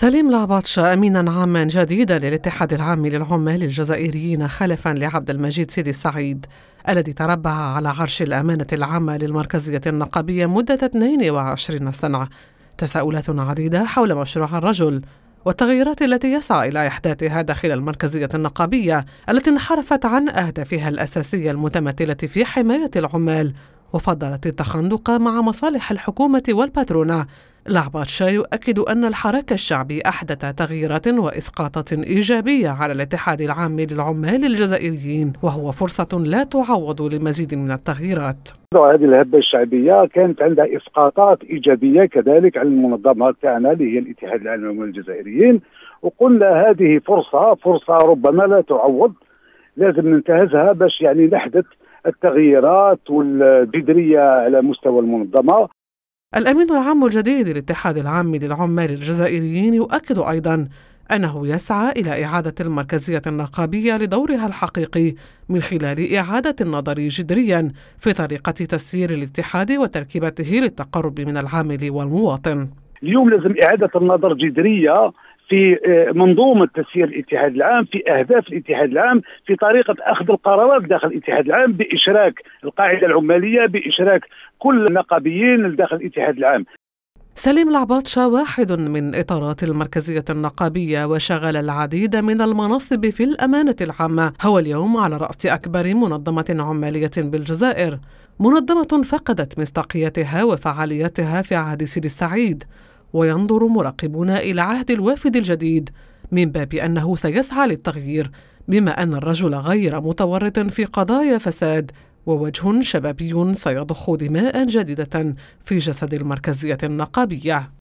سليم لعبطش أمينا عاما جديدا للاتحاد العام للعمال الجزائريين خلفا لعبد المجيد سيدي سعيد الذي تربع على عرش الأمانة العامة للمركزية النقابية مدة 22 سنة تساؤلات عديدة حول مشروع الرجل والتغييرات التي يسعى إلى إحداثها داخل المركزية النقابية التي انحرفت عن أهدافها الأساسية المتمثلة في حماية العمال وفضلت التخندق مع مصالح الحكومة والباترونة لعباتشا يؤكد أن الحراك الشعبي أحدث تغييرات وإسقاطات إيجابية على الاتحاد العام للعمال الجزائريين وهو فرصة لا تعوض لمزيد من التغييرات هذه الهبة الشعبية كانت عندها إسقاطات إيجابية كذلك على المنظمة تاعنا اللي هي الاتحاد العام للعمال الجزائريين وقلنا هذه فرصة فرصة ربما لا تعوض لازم ننتهزها باش يعني نحدث التغييرات والجذرية على مستوى المنظمة الأمين العام الجديد للاتحاد العام للعمال الجزائريين يؤكد أيضا أنه يسعى إلى إعادة المركزية النقابية لدورها الحقيقي من خلال إعادة النظر جدريا في طريقة تسيير الاتحاد وتركيبته للتقرب من العامل والمواطن اليوم لازم إعادة النظر جدرية في آه، منظومه تسيير الاتحاد العام في اهداف الاتحاد العام في طريقه اخذ القرارات داخل الاتحاد العام باشراك القاعده العماليه باشراك كل النقابيين داخل الاتحاد العام سليم العباطشة واحد من إطارات المركزية النقابية وشغل العديد من المناصب في الأمانة العامة هو اليوم على رأس أكبر منظمة عمالية بالجزائر منظمة فقدت مصداقيتها وفعاليتها في عهد سيدي السعيد وينظر مراقبون إلى عهد الوافد الجديد من باب أنه سيسعى للتغيير بما أن الرجل غير متورط في قضايا فساد ووجه شبابي سيضخ دماء جديدة في جسد المركزية النقابية